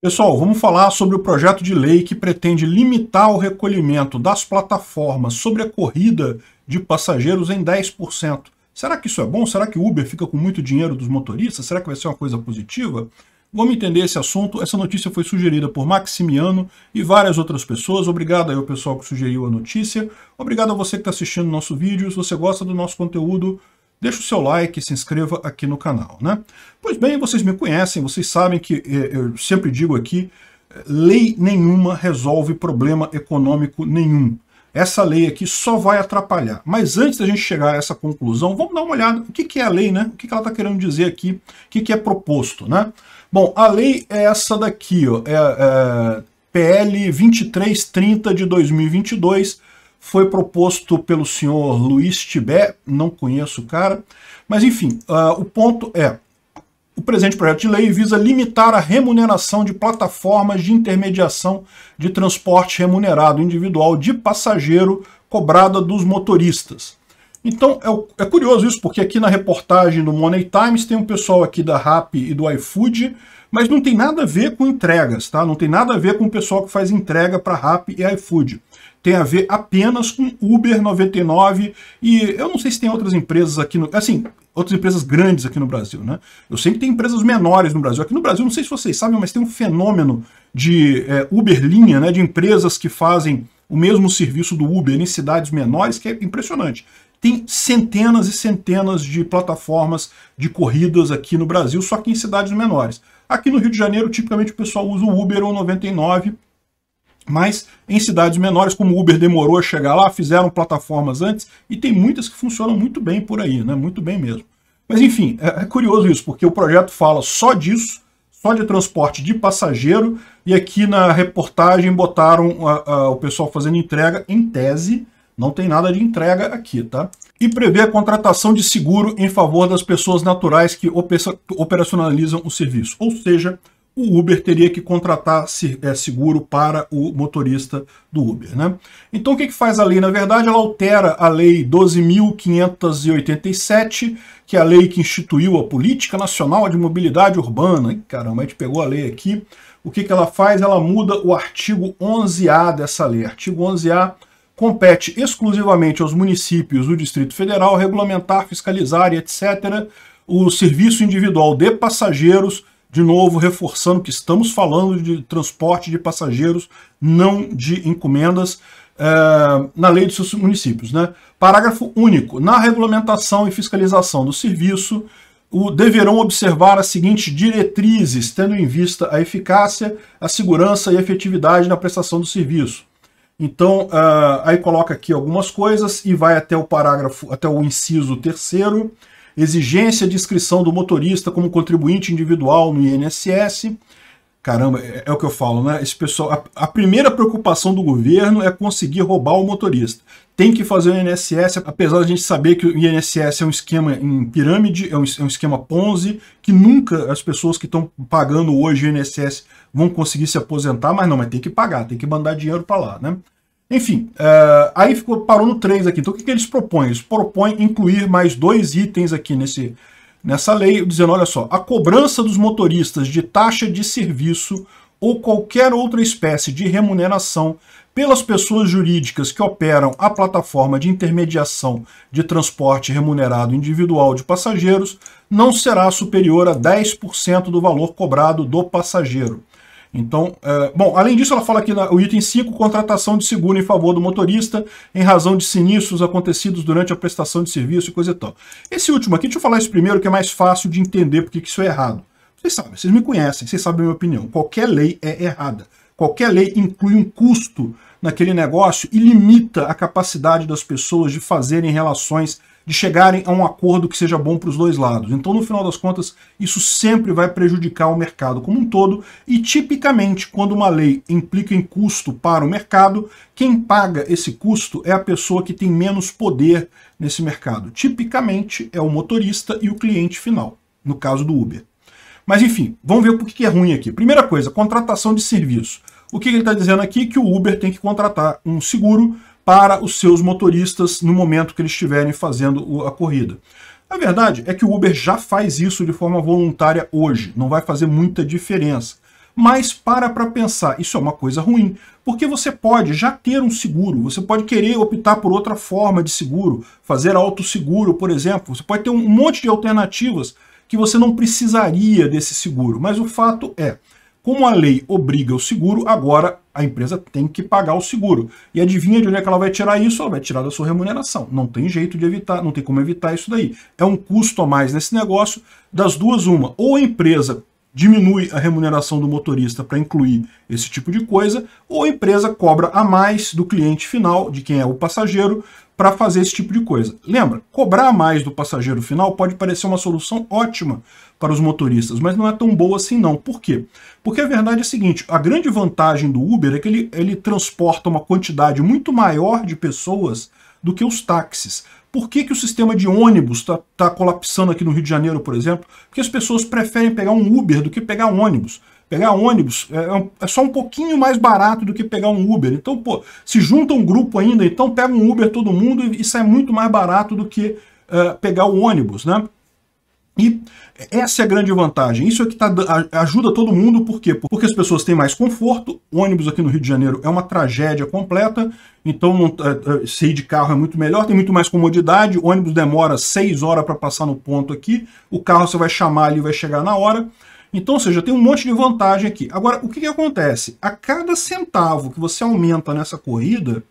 Pessoal, vamos falar sobre o projeto de lei que pretende limitar o recolhimento das plataformas sobre a corrida de passageiros em 10%. Será que isso é bom? Será que o Uber fica com muito dinheiro dos motoristas? Será que vai ser uma coisa positiva? Vamos entender esse assunto. Essa notícia foi sugerida por Maximiano e várias outras pessoas. Obrigado aí ao pessoal que sugeriu a notícia. Obrigado a você que está assistindo nosso vídeo. Se você gosta do nosso conteúdo, deixe o seu like e se inscreva aqui no canal. Né? Pois bem, vocês me conhecem, vocês sabem que eh, eu sempre digo aqui, eh, lei nenhuma resolve problema econômico nenhum. Essa lei aqui só vai atrapalhar. Mas antes da gente chegar a essa conclusão, vamos dar uma olhada o que, é a lei, né? O que, ela está querendo dizer aqui, o que, que é proposto, né? Bom, a lei é essa daqui, ó, é, é PL 2330 de 2022, foi proposto pelo senhor Luiz Tibé, não conheço o cara, mas enfim, uh, o ponto é, o presente projeto de lei visa limitar a remuneração de plataformas de intermediação de transporte remunerado individual de passageiro cobrada dos motoristas. Então é, é, curioso isso, porque aqui na reportagem do Money Times tem um pessoal aqui da Rappi e do iFood, mas não tem nada a ver com entregas, tá? Não tem nada a ver com o pessoal que faz entrega para Rappi e iFood. Tem a ver apenas com Uber 99 e eu não sei se tem outras empresas aqui no... Assim, outras empresas grandes aqui no Brasil, né? Eu sei que tem empresas menores no Brasil. Aqui no Brasil, não sei se vocês sabem, mas tem um fenômeno de é, Uber linha, né? De empresas que fazem o mesmo serviço do Uber em cidades menores, que é impressionante. Tem centenas e centenas de plataformas de corridas aqui no Brasil, só que em cidades menores. Aqui no Rio de Janeiro, tipicamente o pessoal usa o Uber ou 99, mas em cidades menores, como o Uber demorou a chegar lá, fizeram plataformas antes, e tem muitas que funcionam muito bem por aí, né? muito bem mesmo. Mas enfim, é, é curioso isso, porque o projeto fala só disso, só de transporte de passageiro, e aqui na reportagem botaram o pessoal fazendo entrega em tese, não tem nada de entrega aqui, tá? E prevê a contratação de seguro em favor das pessoas naturais que operacionalizam o serviço. Ou seja, o Uber teria que contratar é, seguro para o motorista do Uber. Né? Então o que, que faz a lei? Na verdade, ela altera a Lei 12.587, que é a lei que instituiu a Política Nacional de Mobilidade Urbana. caramba, a gente pegou a lei aqui. O que, que ela faz? Ela muda o artigo 11A dessa lei. Artigo 11A compete exclusivamente aos municípios do Distrito Federal regulamentar, fiscalizar e etc. o serviço individual de passageiros, de novo reforçando que estamos falando de transporte de passageiros, não de encomendas. É, na lei dos seus municípios. Né? Parágrafo único. Na regulamentação e fiscalização do serviço, o, deverão observar as seguintes diretrizes, tendo em vista a eficácia, a segurança e a efetividade na prestação do serviço. Então, uh, aí coloca aqui algumas coisas e vai até o parágrafo, até o inciso terceiro. Exigência de inscrição do motorista como contribuinte individual no INSS. Caramba, é, é o que eu falo, né? Esse pessoal, a, a, primeira preocupação do governo é conseguir roubar o motorista. Tem que fazer o INSS, apesar de a gente saber que o INSS é um esquema em pirâmide, é um, é um esquema Ponzi, que nunca as pessoas que estão pagando hoje o INSS vão conseguir se aposentar, mas não, mas tem que pagar, tem que mandar dinheiro para lá, né? Enfim, é, aí ficou, parou no 3 aqui. Então o que, que eles propõem? Eles propõem incluir mais dois itens aqui nesse, nessa lei, dizendo, olha só, a cobrança dos motoristas de taxa de serviço ou qualquer outra espécie de remuneração pelas pessoas jurídicas que operam a plataforma de intermediação de transporte remunerado individual de passageiros não será superior a 10% do valor cobrado do passageiro. Então, é, bom, além disso, ela fala aqui no o item 5, contratação de seguro em favor do motorista em razão de sinistros acontecidos durante a prestação de serviço e coisa e tal. Esse último aqui, deixa eu falar isso primeiro, que é mais fácil de entender porque que isso é errado. Vocês sabem, vocês me conhecem, vocês sabem a minha opinião. Qualquer lei é errada. Qualquer lei inclui um custo naquele negócio e limita a capacidade das pessoas de fazerem relações de chegarem a um acordo que seja bom para os dois lados. Então, no final das contas, isso sempre vai prejudicar o mercado como um todo, e tipicamente, quando uma lei implica em custo para o mercado, quem paga esse custo é a pessoa que tem menos poder nesse mercado. Tipicamente, é o motorista e o cliente final, no caso do Uber. Mas enfim, vamos ver por que é ruim aqui. Primeira coisa, contratação de serviço. O que ele está dizendo aqui é que o Uber tem que contratar um seguro para os seus motoristas no momento que eles estiverem fazendo a corrida. A verdade é que o Uber já faz isso de forma voluntária hoje, não vai fazer muita diferença. Mas para para pensar, isso é uma coisa ruim, porque você pode já ter um seguro, você pode querer optar por outra forma de seguro, fazer seguro, por exemplo, você pode ter um monte de alternativas que você não precisaria desse seguro, mas o fato é, como a lei obriga o seguro, agora a empresa tem que pagar o seguro. E adivinha de onde é que ela vai tirar isso? Ela vai tirar da sua remuneração. Não tem jeito de evitar, não tem como evitar isso daí. É um custo a mais nesse negócio. Das duas, uma. Ou a empresa diminui a remuneração do motorista para incluir esse tipo de coisa, ou a empresa cobra a mais do cliente final, de quem é o passageiro, para fazer esse tipo de coisa. Lembra, cobrar a mais do passageiro final pode parecer uma solução ótima para os motoristas, mas não é tão boa assim não. Por quê? Porque a verdade é a seguinte, a grande vantagem do Uber é que ele, ele transporta uma quantidade muito maior de pessoas do que os táxis. Por que, que o sistema de ônibus está tá colapsando aqui no Rio de Janeiro, por exemplo? Porque as pessoas preferem pegar um Uber do que pegar um ônibus. Pegar ônibus é, é, é só um pouquinho mais barato do que pegar um Uber. Então, pô, se junta um grupo ainda, então pega um Uber todo mundo e, isso sai muito mais barato do que uh, pegar o ônibus, né? E essa é a grande vantagem. Isso é que tá, ajuda todo mundo, por quê? Porque as pessoas têm mais conforto. ônibus aqui no Rio de Janeiro é uma tragédia completa, então não, é, é, sair de carro é muito melhor, tem muito mais comodidade. O ônibus demora seis horas para passar no ponto aqui, o carro você vai chamar ali e vai chegar na hora. Então, ou seja, tem um monte de vantagem aqui. Agora, o que, que acontece? A cada centavo que você aumenta nessa corrida,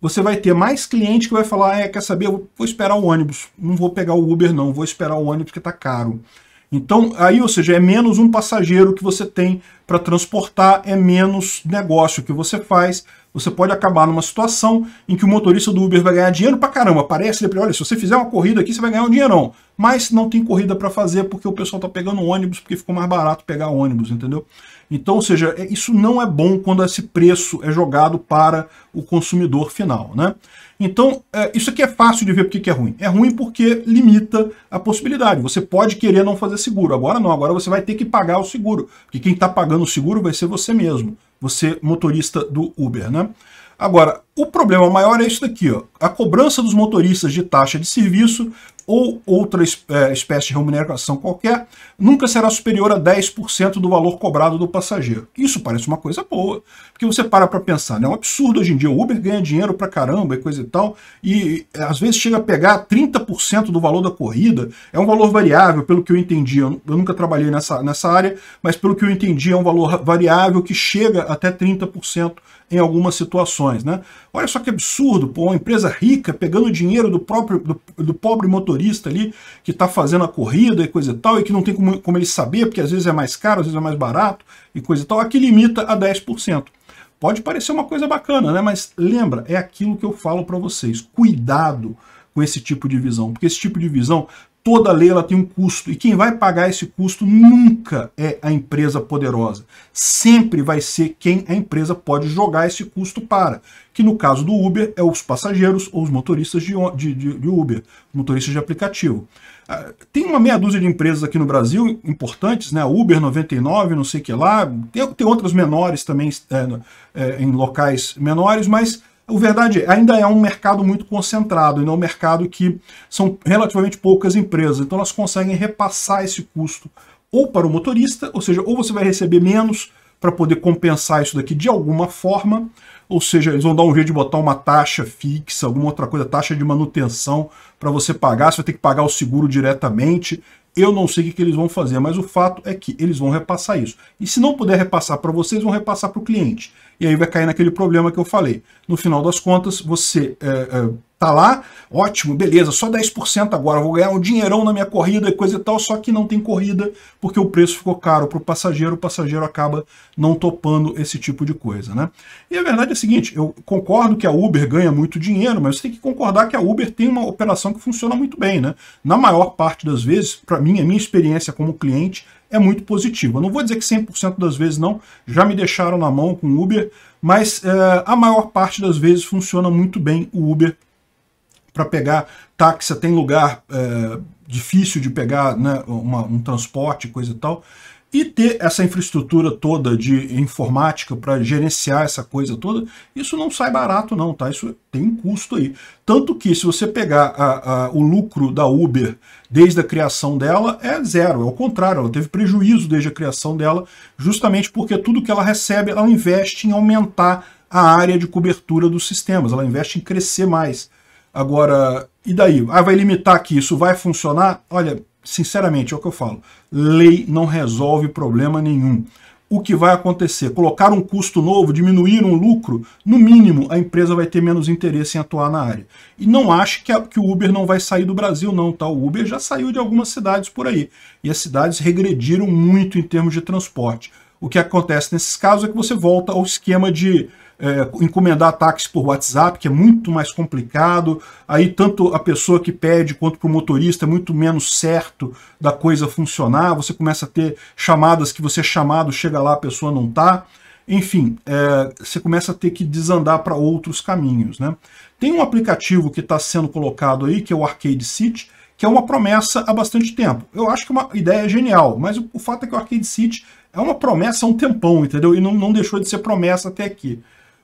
você vai ter mais cliente que vai falar, é, quer saber, eu vou esperar o ônibus, não vou pegar o Uber não, vou esperar o ônibus que está caro. Então, aí, ou seja, é menos um passageiro que você tem para transportar, é menos negócio que você faz. Você pode acabar numa situação em que o motorista do Uber vai ganhar dinheiro para caramba. Parece ele, olha, se você fizer uma corrida aqui, você vai ganhar um dinheirão. Mas não tem corrida para fazer porque o pessoal está pegando ônibus, porque ficou mais barato pegar ônibus, entendeu? Então, ou seja, é, isso não é bom quando esse preço é jogado para o consumidor final, né? Então, é, isso aqui é fácil de ver porque que é ruim. É ruim porque limita a possibilidade. Você pode querer não fazer seguro. Agora não, agora você vai ter que pagar o seguro. Porque quem está pagando o seguro vai ser você mesmo. Você, motorista do Uber, né? Agora, o problema maior é isso daqui, ó, a cobrança dos motoristas de taxa de serviço ou outra é, espécie de remuneração qualquer nunca será superior a 10% do valor cobrado do passageiro. Isso parece uma coisa boa, porque você para para pensar, né? é um absurdo hoje em dia, o Uber ganha dinheiro para caramba e coisa e tal, e é, às vezes chega a pegar 30% do valor da corrida, é um valor variável, pelo que eu entendi, eu nunca trabalhei nessa, nessa área, mas pelo que eu entendi é um valor variável que chega até 30% em algumas situações, né? Olha só que absurdo, pô, uma empresa rica pegando dinheiro do próprio do, do pobre motorista ali que está fazendo a corrida e coisa e tal, e que não tem como, como ele saber, porque às vezes é mais caro, às vezes é mais barato e coisa e tal, aqui limita a 10%. Pode parecer uma coisa bacana, né? Mas lembra, é aquilo que eu falo para vocês. Cuidado com esse tipo de visão, porque esse tipo de visão toda lei ela tem um custo e quem vai pagar esse custo nunca é a empresa poderosa. Sempre vai ser quem a empresa pode jogar esse custo para, que no caso do Uber é os passageiros ou os motoristas de, de, de Uber, motoristas de aplicativo. Ah, tem uma meia dúzia de empresas aqui no Brasil importantes, né? Uber 99, não sei o que lá, tem, tem outras menores também é, é, em locais menores, mas o verdade é, ainda é um mercado muito concentrado, e não é um mercado que são relativamente poucas empresas. Então elas conseguem repassar esse custo ou para o motorista, ou seja, ou você vai receber menos para poder compensar isso daqui de alguma forma, ou seja, eles vão dar um jeito de botar uma taxa fixa, alguma outra coisa, taxa de manutenção para você pagar, você vai ter que pagar o seguro diretamente. Eu não sei o que, que eles vão fazer, mas o fato é que eles vão repassar isso. E se não puder repassar para vocês, vão repassar para o cliente e aí vai cair naquele problema que eu falei. No final das contas, você é, é, tá lá, ótimo, beleza, só 10% agora, vou ganhar um dinheirão na minha corrida e coisa e tal, só que não tem corrida porque o preço ficou caro para o passageiro, o passageiro acaba não topando esse tipo de coisa, né? E a verdade é a seguinte, eu concordo que a Uber ganha muito dinheiro, mas você tem que concordar que a Uber tem uma operação que funciona muito bem, né? Na maior parte das vezes, para mim, a minha experiência como cliente é muito positivo. não vou dizer que 100% das vezes não, já me deixaram na mão com o Uber, mas é, a maior parte das vezes funciona muito bem o Uber para pegar táxi, tem lugar é, difícil de pegar né, uma, um transporte, coisa e tal. E ter essa infraestrutura toda de informática para gerenciar essa coisa toda, isso não sai barato não, tá? Isso tem um custo aí. Tanto que se você pegar a, a, o lucro da Uber desde a criação dela, é zero. É o contrário, ela teve prejuízo desde a criação dela, justamente porque tudo que ela recebe, ela investe em aumentar a área de cobertura dos sistemas, ela investe em crescer mais. Agora, e daí? Ah, vai limitar que isso vai funcionar? Olha, sinceramente, é o que eu falo, lei não resolve problema nenhum. O que vai acontecer? Colocar um custo novo, diminuir um lucro, no mínimo a empresa vai ter menos interesse em atuar na área. E não ache que, a, que o Uber não vai sair do Brasil, não, tá? O Uber já saiu de algumas cidades por aí. E as cidades regrediram muito em termos de transporte. O que acontece nesses casos é que você volta ao esquema de é, encomendar táxi por WhatsApp, que é muito mais complicado. Aí tanto a pessoa que pede quanto para o motorista é muito menos certo da coisa funcionar. Você começa a ter chamadas que você é chamado, chega lá, a pessoa não está. Enfim, é, você começa a ter que desandar para outros caminhos. Né? Tem um aplicativo que está sendo colocado aí, que é o Arcade City, que é uma promessa há bastante tempo. Eu acho que é uma ideia genial, mas o, fato é que o Arcade City é uma promessa há um tempão, entendeu? E não, não deixou de ser promessa até aqui.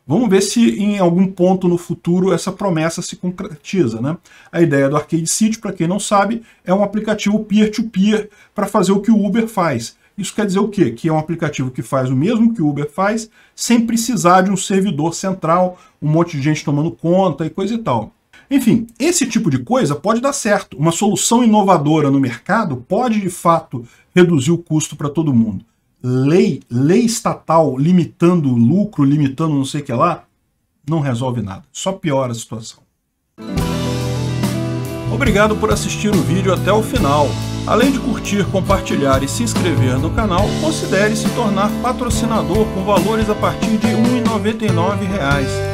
Vamos ver se em algum ponto no futuro essa promessa se concretiza. Né? A ideia do Arcade City, para quem não sabe, é um aplicativo peer-to-peer para fazer o que o Uber faz. Isso quer dizer o quê? Que é um aplicativo que faz o mesmo que o Uber faz, sem precisar de um servidor central, um monte de gente tomando conta e coisa e tal. Enfim, esse tipo de coisa pode dar certo. Uma solução inovadora no mercado pode, de fato, reduzir o custo para todo mundo lei, lei estatal limitando o lucro, limitando não sei o que lá, não resolve nada, só piora a situação. Obrigado por assistir o vídeo até o final. Além de curtir, compartilhar e se inscrever no canal, considere se tornar patrocinador com valores a partir de R$ 1,99